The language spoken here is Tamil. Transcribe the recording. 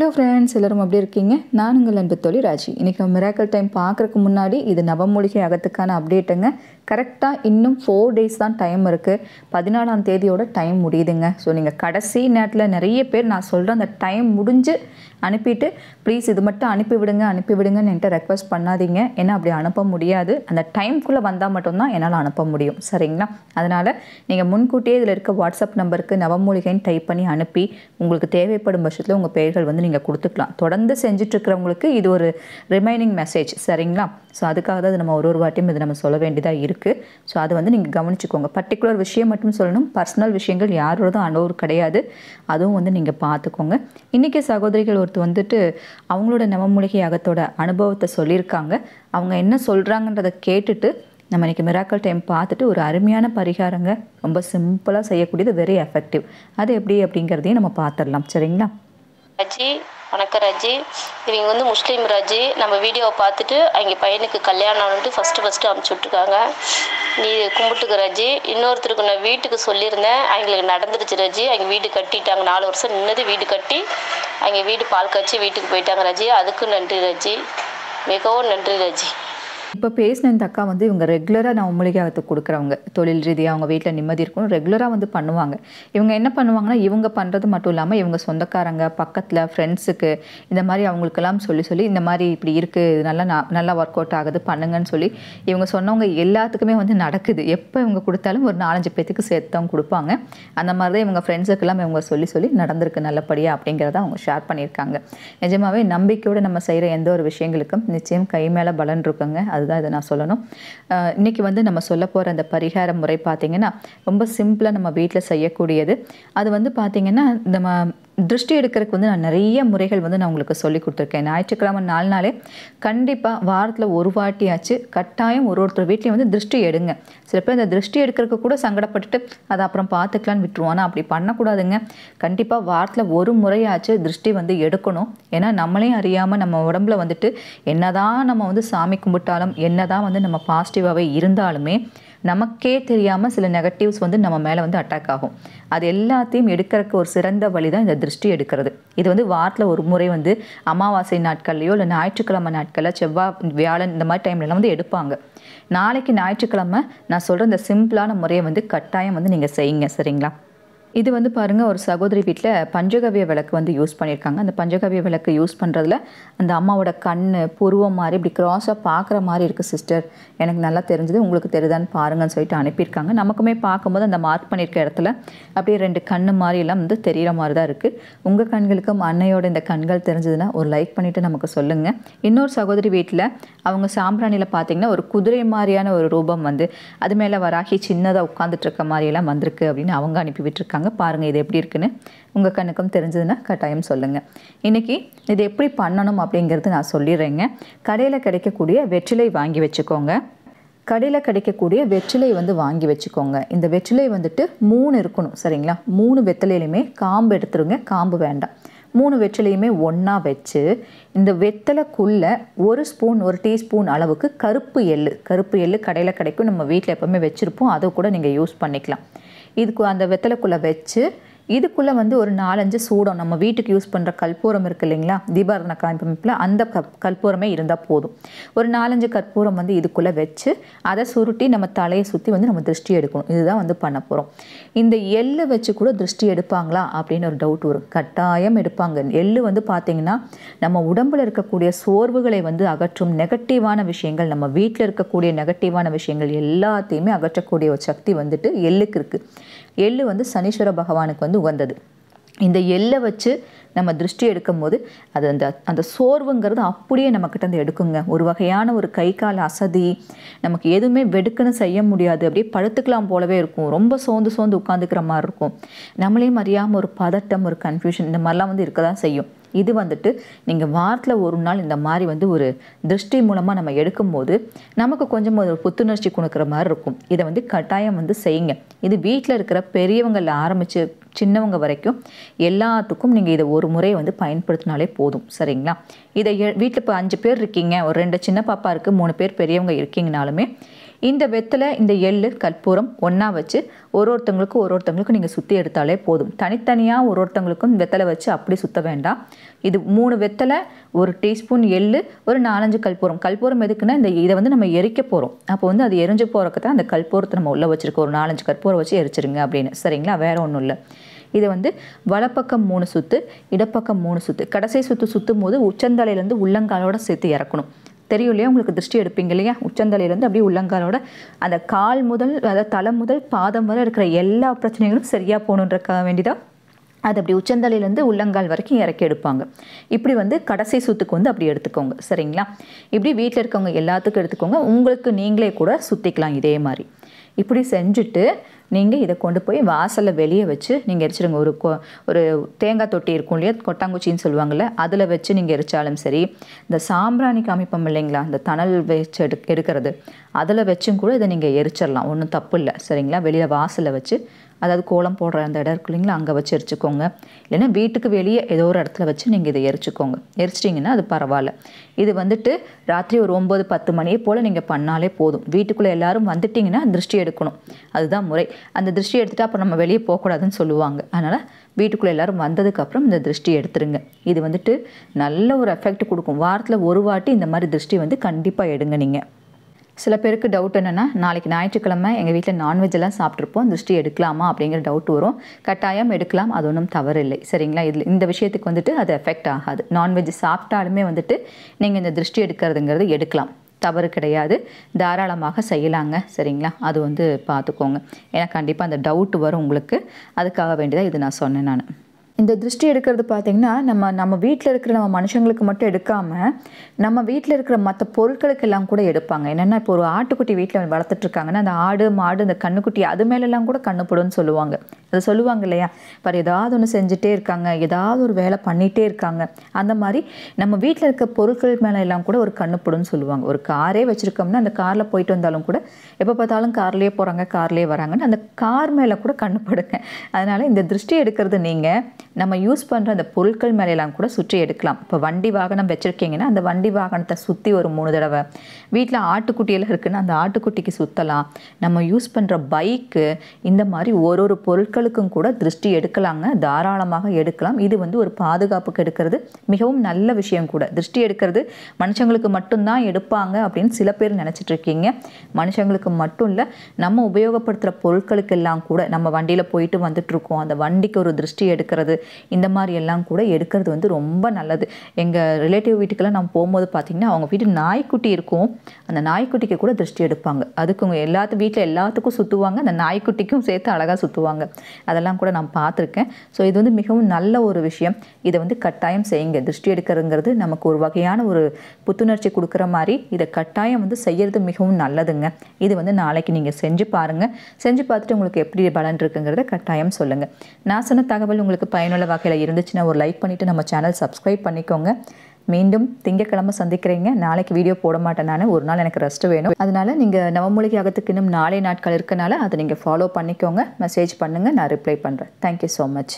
ஹலோ ஃப்ரெண்ட்ஸ் எல்லோரும் அப்படி இருக்கீங்க நான் உங்கள் அன்பு தொழில் ராஜி இன்றைக்கி மிராக்கல் டைம் பார்க்குறக்கு முன்னாடி இது நவமூலிகை அகத்துக்கான அப்டேட்டுங்க கரெக்டாக இன்னும் ஃபோர் டேஸ் தான் டைம் இருக்குது பதினாலாம் தேதியோட டைம் முடியுதுங்க ஸோ நீங்கள் கடைசி நேரத்தில் நிறைய பேர் நான் சொல்கிற அந்த டைம் முடிஞ்சு அனுப்பிட்டு ப்ளீஸ் இது மட்டும் அனுப்பிவிடுங்க அனுப்பிவிடுங்கன்னு என்கிட்ட ரெக்வஸ்ட் பண்ணாதீங்க ஏன்னா அப்படி அனுப்ப முடியாது அந்த டைம்குள்ளே வந்தால் மட்டும்தான் என்னால் அனுப்ப முடியும் சரிங்களா அதனால் நீங்கள் முன்கூட்டியே இதில் இருக்க வாட்ஸ்அப் நம்பருக்கு நவமூலிகைன்னு டைப் பண்ணி அனுப்பி உங்களுக்கு தேவைப்படும் பட்சத்தில் உங்கள் பெயர்கள் வந்து நீங்கள் கொடுத்துக்கலாம் தொடர்ந்து செஞ்சிட்ருக்கிறவங்களுக்கு இது ஒரு ரிமைனிங் மெசேஜ் சரிங்களா ஸோ அதுக்காக தான் நம்ம ஒரு ஒரு வாட்டியும் இது நம்ம சொல்ல வேண்டியதாக இருக்குது ஸோ அதை வந்து நீங்கள் கவனிச்சுக்கோங்க பர்டிகுலர் விஷயம் மட்டும் சொல்லணும் பர்சனல் விஷயங்கள் யாரோட அனுபவம் கிடையாது அதுவும் வந்து நீங்கள் பார்த்துக்கோங்க இன்றைக்கி சகோதரிகள் ஒருத்தர் வந்துட்டு அவங்களோட நவமூலிகை அகத்தோட அனுபவத்தை சொல்லியிருக்காங்க அவங்க என்ன சொல்கிறாங்கன்றதை கேட்டுட்டு நம்ம இன்றைக்கி மிராக்கல் டைம் பார்த்துட்டு ஒரு அருமையான பரிகாரங்க ரொம்ப சிம்பிளாக செய்யக்கூடியது வெரி எஃபெக்டிவ் அது எப்படி அப்படிங்கிறதையும் நம்ம பார்த்துடலாம் சரிங்களா வணக்கம் ராஜி இவங்க வந்து முஸ்லீம் ராஜி நம்ம வீடியோவை பார்த்துட்டு அவங்க பையனுக்கு கல்யாணம்னுட்டு ஃபஸ்ட்டு ஃபஸ்ட்டு விட்ருக்காங்க நீ கும்பிட்டுக்கு ராஜி இன்னொருத்தருக்கு நான் வீட்டுக்கு சொல்லியிருந்தேன் அவங்களுக்கு நடந்துருச்சு ராஜி அவங்க வீடு கட்டிட்டாங்க நாலு வருஷம் நின்னது வீடு கட்டி அவங்க வீடு பால் காய்ச்சி வீட்டுக்கு போயிட்டாங்க ராஜி அதுக்கும் நன்றி ராஜி மிகவும் நன்றி ராஜி இப்போ பேசின இந்த அக்கா வந்து இவங்க ரெகுலராக நான் மூலிகையாகத்து கொடுக்குறவங்க தொழில் ரீதியாக அவங்க வீட்டில் நிம்மதி இருக்கணும் ரெகுலராக வந்து பண்ணுவாங்க இவங்க என்ன பண்ணுவாங்கன்னா இவங்க பண்ணுறது மட்டும் இல்லாமல் இவங்க சொந்தக்காரங்க பக்கத்தில் ஃப்ரெண்ட்ஸுக்கு இந்த மாதிரி அவங்களுக்கெல்லாம் சொல்லி சொல்லி இந்த மாதிரி இப்படி இருக்குது இது நல்லா நல்லா ஒர்க் அவுட் ஆகுது பண்ணுங்கன்னு சொல்லி இவங்க சொன்னவங்க எல்லாத்துக்குமே வந்து நடக்குது எப்போ இவங்க கொடுத்தாலும் ஒரு நாலஞ்சு பேத்துக்கு சேர்த்தவங்க கொடுப்பாங்க அந்த மாதிரி தான் இவங்க ஃப்ரெண்ட்ஸுக்கெல்லாம் இவங்க சொல்லி சொல்லி நடந்திருக்கு நல்லபடியாக அப்படிங்கிறத அவங்க ஷேர் பண்ணியிருக்காங்க நிஜமாகவே நம்பிக்கையோடு நம்ம செய்கிற எந்த ஒரு விஷயங்களுக்கும் நிச்சயம் கை மேலே பலன் இருக்குங்க அதுதான் இதை நான் சொல்லணும் இன்றைக்கி வந்து நம்ம சொல்ல போகிற அந்த பரிகார முறை பார்த்திங்கன்னா ரொம்ப சிம்பிளாக நம்ம வீட்டில் செய்யக்கூடியது அது வந்து பார்த்திங்கன்னா நம்ம திருஷ்டி எடுக்கிறதுக்கு வந்து நான் நிறைய முறைகள் வந்து நான் உங்களுக்கு சொல்லி கொடுத்துருக்கேன் ஞாயிற்றுக்கிழமை நாலு நாளே கண்டிப்பாக வாரத்தில் ஒரு வாட்டியாச்சு கட்டாயம் ஒரு ஒருத்தர் வீட்லேயும் வந்து திருஷ்டி எடுங்க சில பேர் இந்த திருஷ்டி எடுக்கிறதுக்கு கூட சங்கடப்பட்டுட்டு அதை அப்புறம் பார்த்துக்கலான்னு விட்டுருவோம் ஆனால் அப்படி பண்ணக்கூடாதுங்க கண்டிப்பாக வாரத்தில் ஒரு முறையாச்சு திருஷ்டி வந்து எடுக்கணும் ஏன்னா நம்மளையும் அறியாமல் நம்ம உடம்புல வந்துட்டு என்னதான் நம்ம வந்து சாமி கும்பிட்டாலும் என்னதான் வந்து நம்ம பாசிட்டிவாகவே இருந்தாலுமே நமக்கே தெரியாமல் சில நெகட்டிவ்ஸ் வந்து நம்ம மேலே வந்து அட்டாக் ஆகும் அது எல்லாத்தையும் எடுக்கிறதுக்கு ஒரு சிறந்த வழி தான் இந்த திருஷ்டி எடுக்கிறது இது வந்து வாரத்தில் ஒரு முறை வந்து அமாவாசை நாட்கள்லையோ இல்லை ஞாயிற்றுக்கிழமை நாட்களில் செவ்வாய் வியாழன் இந்த மாதிரி டைம்லலாம் வந்து எடுப்பாங்க நாளைக்கு ஞாயிற்றுக்கிழமை நான் சொல்கிற இந்த சிம்பிளான முறையை வந்து கட்டாயம் வந்து நீங்கள் செய்யுங்க சரிங்களா இது வந்து பாருங்கள் ஒரு சகோதரி வீட்டில் பஞ்சகவிய விளக்கு வந்து யூஸ் பண்ணியிருக்காங்க அந்த பஞ்சகவிய விளக்கு யூஸ் பண்ணுறதுல அந்த அம்மாவோட கண் புருவம் மாதிரி இப்படி க்ராஸாக பார்க்குற மாதிரி இருக்குது சிஸ்டர் எனக்கு நல்லா தெரிஞ்சது உங்களுக்கு தெரியுதான்னு பாருங்கன்னு சொல்லிட்டு அனுப்பியிருக்காங்க நமக்குமே பார்க்கும்போது அந்த மார்க் பண்ணியிருக்க இடத்துல அப்படியே ரெண்டு கண் மாதிரி எல்லாம் வந்து தெரிகிற மாதிரி தான் இருக்குது உங்கள் கண்களுக்கும் அன்னையோட இந்த கண்கள் தெரிஞ்சதுன்னா ஒரு லைக் பண்ணிவிட்டு நமக்கு சொல்லுங்கள் இன்னொரு சகோதரி வீட்டில் அவங்க சாம்பிராணியில் பார்த்தீங்கன்னா ஒரு குதிரை மாதிரியான ஒரு ரூபம் வந்து அது மேலே வராகி சின்னதாக உட்காந்துட்டு இருக்க மாதிரியெல்லாம் வந்திருக்கு அப்படின்னு அவங்க அனுப்பி விட்டுருக்காங்க கொடுத்துருக்காங்க பாருங்கள் இது எப்படி இருக்குன்னு உங்கள் கணக்கும் தெரிஞ்சதுன்னா கட்டாயம் சொல்லுங்கள் இன்றைக்கி இது எப்படி பண்ணணும் அப்படிங்கிறது நான் சொல்லிடுறேங்க கடையில் கிடைக்கக்கூடிய வெற்றிலை வாங்கி வச்சுக்கோங்க கடையில் கிடைக்கக்கூடிய வெற்றிலை வந்து வாங்கி வச்சுக்கோங்க இந்த வெற்றிலை வந்துட்டு மூணு இருக்கணும் சரிங்களா மூணு வெத்தலையிலையுமே காம்பு எடுத்துருங்க காம்பு வேண்டாம் மூணு வெற்றிலையுமே ஒன்றா வச்சு இந்த வெத்தலைக்குள்ளே ஒரு ஸ்பூன் ஒரு டீஸ்பூன் அளவுக்கு கருப்பு எள்ளு கருப்பு எள்ளு கடையில் கிடைக்கும் நம்ம வீட்டில் எப்போவுமே வச்சுருப்போம் அதை கூட நீங்கள் யூஸ் பண்ணிக்கலாம் இதுக்கு அந்த வெத்தலைக்குள்ளே வச்சு இதுக்குள்ளே வந்து ஒரு நாலஞ்சு சூடம் நம்ம வீட்டுக்கு யூஸ் பண்ணுற கற்பூரம் இருக்குது இல்லைங்களா தீபாரண காமிப்பில் அந்த கப் கற்பூரமே இருந்தால் போதும் ஒரு நாலஞ்சு கற்பூரம் வந்து இதுக்குள்ளே வச்சு அதை சுருட்டி நம்ம தலையை சுற்றி வந்து நம்ம திருஷ்டி எடுக்கணும் இதுதான் வந்து பண்ண போகிறோம் இந்த எள்ளு வச்சு கூட திருஷ்டி எடுப்பாங்களா அப்படின்னு ஒரு டவுட் வரும் கட்டாயம் எடுப்பாங்க எள்ளு வந்து பார்த்திங்கன்னா நம்ம உடம்பில் இருக்கக்கூடிய சோர்வுகளை வந்து அகற்றும் நெகட்டிவான விஷயங்கள் நம்ம வீட்டில் இருக்கக்கூடிய நெகட்டிவான விஷயங்கள் எல்லாத்தையுமே அகற்றக்கூடிய ஒரு சக்தி வந்துட்டு எள்ளுக்கு இருக்குது எள்ளு வந்து சனீஸ்வர பகவானுக்கு வந்து உகந்தது இந்த எள்ளை வச்சு நம்ம திருஷ்டி எடுக்கும் போது அது அந்த அந்த சோர்வுங்கிறது அப்படியே நம்மக்கிட்ட வந்து எடுக்குங்க ஒரு வகையான ஒரு கை கால் அசதி நமக்கு எதுவுமே வெடுக்குன்னு செய்ய முடியாது அப்படியே படுத்துக்கலாம் போலவே இருக்கும் ரொம்ப சோர்ந்து சோர்ந்து உட்காந்துக்கிற மாதிரி இருக்கும் நம்மளையும் அறியாமல் ஒரு பதட்டம் ஒரு கன்ஃபியூஷன் இந்த மாதிரிலாம் வந்து இருக்க தான் செய்யும் இது வந்துட்டு நீங்கள் வாரத்தில் ஒரு நாள் இந்த மாதிரி வந்து ஒரு திருஷ்டி மூலமாக நம்ம எடுக்கும்போது நமக்கு கொஞ்சம் ஒரு புத்துணர்ச்சி கொடுக்குற மாதிரி இருக்கும் இதை வந்து கட்டாயம் வந்து செய்யுங்க இது வீட்டில் இருக்கிற பெரியவங்களில் ஆரம்பித்து சின்னவங்க வரைக்கும் எல்லாத்துக்கும் நீங்கள் இதை ஒரு முறை வந்து பயன்படுத்தினாலே போதும் சரிங்களா இதை வீட்டில் இப்போ அஞ்சு பேர் இருக்கீங்க ஒரு ரெண்டு சின்ன பாப்பா இருக்குது மூணு பேர் பெரியவங்க இருக்கீங்கனாலுமே இந்த வெத்தில் இந்த எள்ளு கற்பூரம் ஒன்றா வச்சு ஒரு ஒருத்தவங்களுக்கும் ஒரு ஒருத்தவங்களுக்கும் நீங்கள் சுற்றி எடுத்தாலே போதும் தனித்தனியாக ஒரு ஒருத்தவங்களுக்கும் வெத்தலை வச்சு அப்படி சுற்ற வேண்டாம் இது மூணு வெத்தலை ஒரு டீஸ்பூன் எள்ளு ஒரு நாலஞ்சு கற்பூரம் கற்பூரம் எதுக்குன்னா இந்த இதை வந்து நம்ம எரிக்க போகிறோம் அப்போ வந்து அது எரிஞ்சு போகிறக்கு தான் அந்த கற்பூரத்தை நம்ம உள்ளே வச்சுருக்கோம் ஒரு நாலஞ்சு கற்பூரம் வச்சு எரிச்சிருங்க அப்படின்னு சரிங்களா வேறு ஒன்றும் இல்லை இதை வந்து வலப்பக்கம் மூணு சுற்று இடப்பக்கம் மூணு சுற்று கடைசி சுற்று சுற்றும் போது உச்சந்தலையிலேருந்து உள்ளங்காலோட சேர்த்து இறக்கணும் தெரியும் இல்லையா உங்களுக்கு திருஷ்டி எடுப்பீங்க இல்லையா உச்சந்தலையிலேருந்து அப்படியே உள்ளங்காலோட அந்த கால் முதல் அதாவது தலை முதல் பாதம் வரை இருக்கிற எல்லா பிரச்சனைகளும் சரியாக போகணுன்றக்க வேண்டிதான் அது அப்படி உச்சந்தலையிலேருந்து உள்ளங்கால் வரைக்கும் இறக்கி எடுப்பாங்க இப்படி வந்து கடைசி சுத்துக்கு வந்து அப்படி எடுத்துக்கோங்க சரிங்களா இப்படி வீட்டில் இருக்கவங்க எல்லாத்துக்கும் எடுத்துக்கோங்க உங்களுக்கு நீங்களே கூட சுற்றிக்கலாம் இதே மாதிரி இப்படி செஞ்சுட்டு நீங்கள் இதை கொண்டு போய் வாசலில் வெளியே வச்சு நீங்கள் எரிச்சிடுங்க ஒரு கொ ஒரு தேங்காய் தொட்டி இருக்கும் இல்லையா கொட்டாங்குச்சின்னு சொல்லுவாங்கள்ல அதில் வச்சு நீங்கள் எரிச்சாலும் சரி இந்த சாம்பிராணி காமிப்போம் இல்லைங்களா இந்த தணல் வச்சு எடு எடுக்கிறது அதில் வச்சும் கூட இதை நீங்கள் எரிச்சிடலாம் ஒன்றும் தப்பு இல்லை சரிங்களா வெளியில் வாசலில் வச்சு அதாவது கோலம் போடுற அந்த இடம் இருக்கு இல்லைங்களா அங்கே வச்சு எரிச்சிக்கோங்க இல்லைன்னா வீட்டுக்கு வெளியே ஏதோ ஒரு இடத்துல வச்சு நீங்கள் இதை எரிச்சிக்கோங்க எரிச்சிட்டிங்கன்னா அது பரவாயில்ல இது வந்துட்டு ராத்திரி ஒரு ஒம்பது பத்து மணியை போல் நீங்கள் பண்ணாலே போதும் வீட்டுக்குள்ளே எல்லோரும் வந்துட்டிங்கன்னா திருஷ்டி எடுக்கணும் அதுதான் முறை அந்த திருஷ்டி எடுத்துகிட்டு அப்புறம் நம்ம வெளியே போகக்கூடாதுன்னு சொல்லுவாங்க அதனால் வீட்டுக்குள்ளே எல்லோரும் வந்ததுக்கப்புறம் இந்த திருஷ்டி எடுத்துருங்க இது வந்துட்டு நல்ல ஒரு எஃபெக்ட் கொடுக்கும் வாரத்தில் ஒரு வாட்டி இந்த மாதிரி திருஷ்டி வந்து கண்டிப்பாக எடுங்க நீங்கள் சில பேருக்கு டவுட் என்னென்னா நாளைக்கு ஞாயிற்றுக்கிழமை எங்கள் வீட்டில் நான்வெஜ்லாம் சாப்பிட்ருப்போம் திருஷ்டி எடுக்கலாமா அப்படிங்கிற டவுட் வரும் கட்டாயம் எடுக்கலாம் அது ஒன்றும் தவறு இல்லை சரிங்களா இதில் இந்த விஷயத்துக்கு வந்துட்டு அது எஃபெக்ட் ஆகாது நான்வெஜ் சாப்பிட்டாலுமே வந்துட்டு நீங்கள் இந்த திருஷ்டி எடுக்கிறதுங்கிறது எடுக்கலாம் தவறு கிடையாது தாராளமாக செய்யலாங்க சரிங்களா அது வந்து பார்த்துக்கோங்க ஏன்னா கண்டிப்பாக அந்த டவுட் வரும் உங்களுக்கு அதுக்காக வேண்டியதாக இது நான் சொன்னேன் நான் இந்த திருஷ்டி எடுக்கிறது பார்த்திங்கன்னா நம்ம நம்ம வீட்டில் இருக்கிற நம்ம மனுஷங்களுக்கு மட்டும் எடுக்காமல் நம்ம வீட்டில் இருக்கிற மற்ற பொருட்களுக்கெல்லாம் கூட எடுப்பாங்க என்னென்னா இப்போ ஒரு ஆட்டுக்குட்டி வீட்டில் வளர்த்துட்ருக்காங்கன்னா அந்த ஆடு மாடு இந்த கண்ணுக்குட்டி அது மேலெல்லாம் கூட கண்ணுப்படும்னு சொல்லுவாங்க அதை சொல்லுவாங்க இல்லையா பாரு ஏதாவது ஒன்று செஞ்சுட்டே இருக்காங்க ஏதாவது ஒரு வேலை பண்ணிகிட்டே இருக்காங்க அந்த மாதிரி நம்ம வீட்டில் இருக்க பொருட்கள் மேலே எல்லாம் கூட ஒரு கண்ணுப்படும்னு சொல்லுவாங்க ஒரு காரே வச்சுருக்கோம்னா அந்த காரில் போயிட்டு வந்தாலும் கூட எப்போ பார்த்தாலும் கார்லேயே போகிறாங்க கார்லேயே வராங்கன்னு அந்த கார் மேலே கூட கண்ணுப்படுங்க அதனால் இந்த திருஷ்டி எடுக்கிறது நீங்கள் நம்ம யூஸ் பண்ணுற அந்த பொருட்கள் மேலெல்லாம் கூட சுற்றி எடுக்கலாம் இப்போ வண்டி வாகனம் வச்சுருக்கீங்கன்னா அந்த வண்டி வாகனத்தை சுற்றி ஒரு மூணு தடவை வீட்டில் ஆட்டுக்குட்டியெல்லாம் இருக்குன்னா அந்த ஆட்டுக்குட்டிக்கு சுற்றலாம் நம்ம யூஸ் பண்ணுற பைக்கு இந்த மாதிரி ஒரு ஒரு பொருட்களுக்கும் கூட திருஷ்டி எடுக்கலாங்க தாராளமாக எடுக்கலாம் இது வந்து ஒரு பாதுகாப்புக்கு எடுக்கிறது மிகவும் நல்ல விஷயம் கூட திருஷ்டி எடுக்கிறது மனுஷங்களுக்கு மட்டும்தான் எடுப்பாங்க அப்படின்னு சில பேர் இருக்கீங்க மனுஷங்களுக்கு மட்டும் இல்லை நம்ம உபயோகப்படுத்துகிற பொருட்களுக்கெல்லாம் கூட நம்ம வண்டியில் போயிட்டு வந்துட்டுருக்கோம் அந்த வண்டிக்கு ஒரு திருஷ்டி எடுக்கிறது இந்த மாதிரி எல்லாம் கூட எடுக்கிறது வந்து ரொம்ப நல்லது எங்கள் ரிலேட்டிவ் வீட்டுக்கெல்லாம் நம்ம போகும்போது பார்த்திங்கன்னா அவங்க வீட்டு நாய்க்குட்டி இருக்கும் அந்த நாய்க்குட்டிக்கு கூட திருஷ்டி எடுப்பாங்க அதுக்கு எல்லாத்து வீட்டில் எல்லாத்துக்கும் சுற்றுவாங்க அந்த நாய்க்குட்டிக்கும் சேர்த்து அழகாக சுற்றுவாங்க அதெல்லாம் கூட நான் பார்த்துருக்கேன் ஸோ இது வந்து மிகவும் நல்ல ஒரு விஷயம் இதை வந்து கட்டாயம் செய்யுங்க திருஷ்டி எடுக்கிறதுங்கிறது நமக்கு ஒரு வகையான ஒரு புத்துணர்ச்சி கொடுக்குற மாதிரி இதை கட்டாயம் வந்து செய்கிறது மிகவும் நல்லதுங்க இது வந்து நாளைக்கு நீங்கள் செஞ்சு பாருங்கள் செஞ்சு பார்த்துட்டு உங்களுக்கு எப்படி பலன் இருக்குங்கிறத கட்டாயம் சொல்லுங்கள் நான் சொன்ன தகவல் உங்களுக்கு பயனுள்ள பயனுள்ள வகையில் இருந்துச்சுன்னா ஒரு லைக் பண்ணிவிட்டு நம்ம சேனல் சப்ஸ்கிரைப் பண்ணிக்கோங்க மீண்டும் திங்கக்கிழமை சந்திக்கிறீங்க நாளைக்கு வீடியோ போட மாட்டேன் நான் ஒரு நாள் எனக்கு ரெஸ்ட் வேணும் அதனால் நீங்கள் நவமூலிகை ஆகத்துக்கு இன்னும் நாளை நாட்கள் இருக்கனால அதை நீங்கள் ஃபாலோ பண்ணிக்கோங்க மெசேஜ் பண்ணுங்கள் நான் ரிப்ளை பண்ணுறேன் தேங்க்யூ ஸோ மச்